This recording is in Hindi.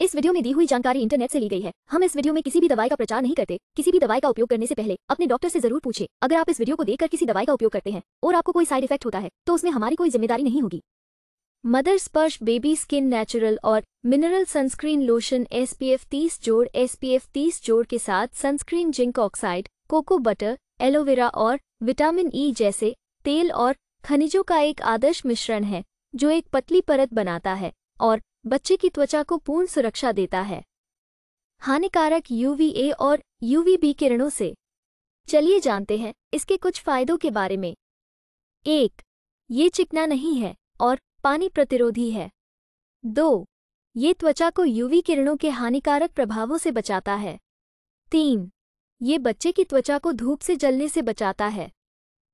इस वीडियो में दी हुई जानकारी इंटरनेट से ली गई है हम इस वीडियो में किसी भी दवाई का प्रचार नहीं करते किसी भी दवाई का उपयोग करने से पहले अपने डॉक्टर से जरूर पूछे अगर आप इस वीडियो को देखकर किसी दवाई का उपयोग करते हैं और आपको कोई साइड इफेक्ट होता है तो उसमें हमारी कोई जिम्मेदारी नहीं होगी mother Sparsh baby skin natural और mineral sunscreen lotion S P तीस जोड़ एस पी तीस जोड़ के साथ sunscreen zinc oxide cocoa butter aloe vera vitamin E जैसे तेल और खनिजों का एक आदर्श मिश्रण है जो एक पतली परत बनाता है और बच्चे की त्वचा को पूर्ण सुरक्षा देता है हानिकारक यूवीए और यूवीबी किरणों से चलिए जानते हैं इसके कुछ फायदों के बारे में एक ये चिकना नहीं है और पानी प्रतिरोधी है दो ये त्वचा को यूवी किरणों के हानिकारक प्रभावों से बचाता है तीन ये बच्चे की त्वचा को धूप से जलने से बचाता है